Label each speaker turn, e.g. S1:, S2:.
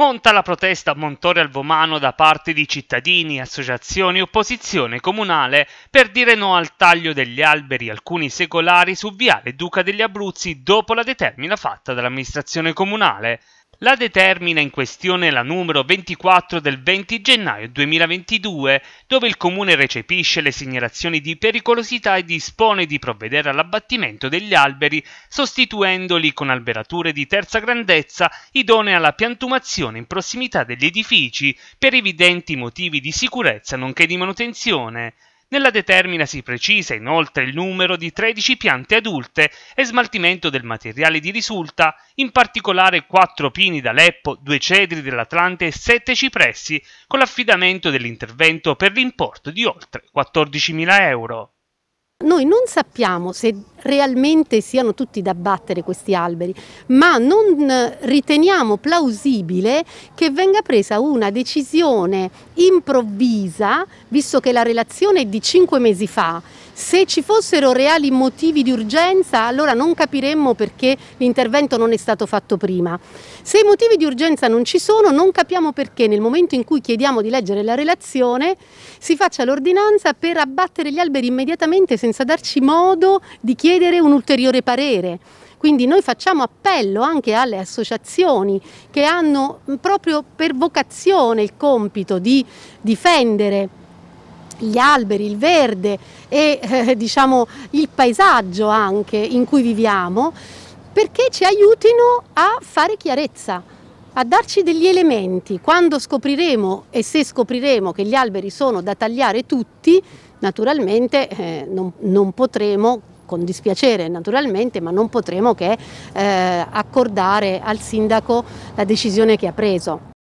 S1: Monta la protesta a Montore Alvomano da parte di cittadini, associazioni, opposizione comunale per dire no al taglio degli alberi alcuni secolari su Viale Duca degli Abruzzi dopo la determina fatta dall'amministrazione comunale. La determina in questione la numero 24 del 20 gennaio 2022, dove il Comune recepisce le segnalazioni di pericolosità e dispone di provvedere all'abbattimento degli alberi, sostituendoli con alberature di terza grandezza idonee alla piantumazione in prossimità degli edifici per evidenti motivi di sicurezza nonché di manutenzione. Nella determina si precisa inoltre il numero di 13 piante adulte e smaltimento del materiale di risulta, in particolare 4 pini d'Aleppo, Leppo, 2 cedri dell'Atlante e 7 cipressi, con l'affidamento dell'intervento per l'importo di oltre 14.000 euro.
S2: Noi non sappiamo se realmente siano tutti da abbattere questi alberi, ma non eh, riteniamo plausibile che venga presa una decisione improvvisa, visto che la relazione è di cinque mesi fa, se ci fossero reali motivi di urgenza, allora non capiremmo perché l'intervento non è stato fatto prima. Se i motivi di urgenza non ci sono, non capiamo perché nel momento in cui chiediamo di leggere la relazione si faccia l'ordinanza per abbattere gli alberi immediatamente senza darci modo di chiedere un ulteriore parere. Quindi noi facciamo appello anche alle associazioni che hanno proprio per vocazione il compito di difendere gli alberi, il verde e eh, diciamo, il paesaggio anche in cui viviamo, perché ci aiutino a fare chiarezza, a darci degli elementi. Quando scopriremo e se scopriremo che gli alberi sono da tagliare tutti, naturalmente eh, non, non, potremo con dispiacere naturalmente, ma non potremo che eh, accordare al sindaco la decisione che ha preso.